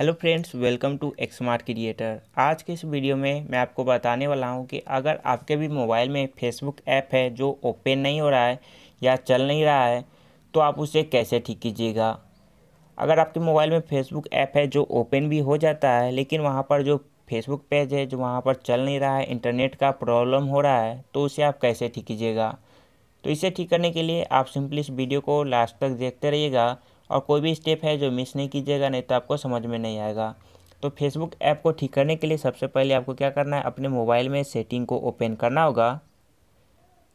hello friends welcome to Xmart creator आज के इस वीडियो में मैं आपको बताने वाला हूं कि अगर आपके भी मोबाइल में फेसबुक ऐप है जो ओपन नहीं हो रहा है या चल नहीं रहा है तो आप उसे कैसे ठीक कीजिएगा अगर आपके मोबाइल में फेसबुक ऐप है जो ओपन भी हो जाता है लेकिन वहाँ पर जो फेसबुक पेज है जो वहाँ पर चल नहीं रहा है इंटरनेट का प्रॉब्लम हो रहा है तो उसे आप कैसे ठीक कीजिएगा तो इसे ठीक करने के लिए आप सिंपली इस वीडियो को लास्ट तक देखते रहिएगा और कोई भी स्टेप है जो मिस नहीं कीजिएगा नहीं तो आपको समझ में नहीं आएगा तो फेसबुक ऐप को ठीक करने के लिए सबसे पहले आपको क्या करना है अपने मोबाइल में सेटिंग को ओपन करना होगा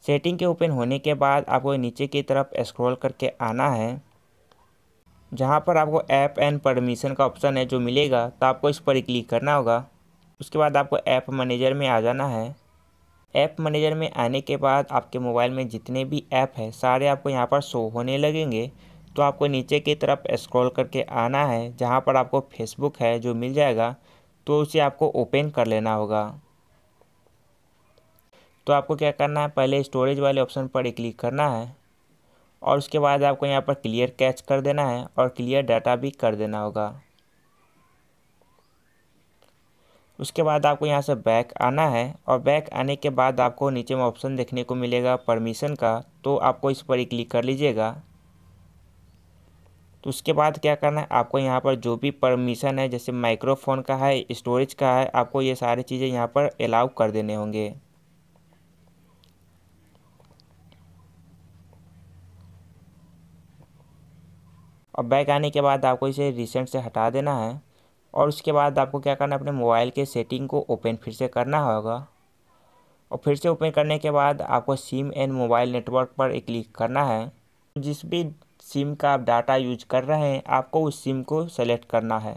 सेटिंग के ओपन होने के बाद आपको नीचे की तरफ स्क्रॉल करके आना है जहाँ पर आपको ऐप एंड परमिशन का ऑप्शन है जो मिलेगा तो आपको इस पर क्लिक करना होगा उसके बाद आपको ऐप मैनेजर में आ जाना है ऐप मैनेजर में आने के बाद आपके मोबाइल में जितने भी ऐप हैं सारे आपको यहाँ पर शो होने लगेंगे तो आपको नीचे की तरफ स्क्रॉल करके आना है जहाँ पर आपको फेसबुक है जो मिल जाएगा तो उसे आपको ओपन कर लेना होगा तो आपको क्या करना है पहले स्टोरेज वाले ऑप्शन पर क्लिक करना है और उसके बाद आपको यहाँ पर क्लियर कैच कर देना है और क्लियर डाटा भी कर देना होगा उसके बाद आपको यहाँ से बैक आना है और बैक आने के बाद आपको नीचे में ऑप्शन देखने को मिलेगा परमिशन का तो आपको इस पर क्लिक कर लीजिएगा तो उसके बाद क्या करना है आपको यहाँ पर जो भी परमिशन है जैसे माइक्रोफोन का है स्टोरेज का है आपको ये सारी चीज़ें यहाँ पर अलाउ कर देने होंगे और बैक आने के बाद आपको इसे रिसेंट से हटा देना है और उसके बाद आपको क्या करना है अपने मोबाइल के सेटिंग को ओपन फिर से करना होगा और फिर से ओपन करने के बाद आपको सिम एंड मोबाइल नेटवर्क पर एक क्लिक करना है जिस भी सिम का आप डाटा यूज कर रहे हैं आपको उस सिम को सेलेक्ट करना है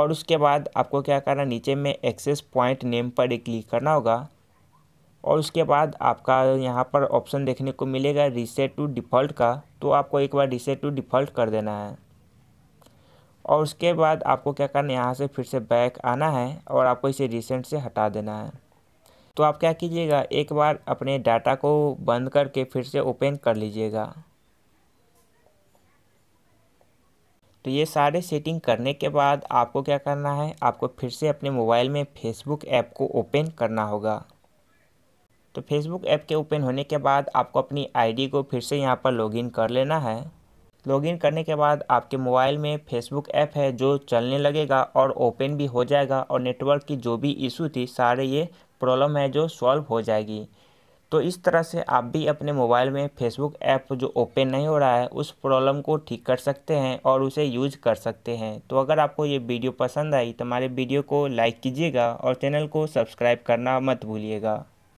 और उसके बाद आपको क्या करना नीचे में एक्सेस पॉइंट नेम पर एक क्लिक करना होगा और उसके बाद आपका यहाँ पर ऑप्शन देखने को मिलेगा रीसेट टू डिफ़ॉल्ट का तो आपको एक बार रीसेट टू डिफ़ॉल्ट कर देना है और उसके बाद आपको क्या करना है यहाँ से फिर से बैक आना है और आपको इसे रिसेंट से हटा देना है तो आप क्या कीजिएगा एक बार अपने डाटा को बंद करके फिर से ओपन कर लीजिएगा तो ये सारे सेटिंग करने के बाद आपको क्या करना है आपको फिर से अपने मोबाइल में फेसबुक ऐप को ओपन करना होगा तो फेसबुक ऐप के ओपन होने के बाद आपको अपनी आईडी को फिर से यहाँ पर लॉगिन कर लेना है लॉगिन करने के बाद आपके मोबाइल में फेसबुक ऐप है जो चलने लगेगा और ओपन भी हो जाएगा और नेटवर्क की जो भी इशू थी सारे ये प्रॉब्लम है जो सॉल्व हो जाएगी तो इस तरह से आप भी अपने मोबाइल में फेसबुक ऐप जो ओपन नहीं हो रहा है उस प्रॉब्लम को ठीक कर सकते हैं और उसे यूज कर सकते हैं तो अगर आपको ये वीडियो पसंद आई तो हमारे वीडियो को लाइक कीजिएगा और चैनल को सब्सक्राइब करना मत भूलिएगा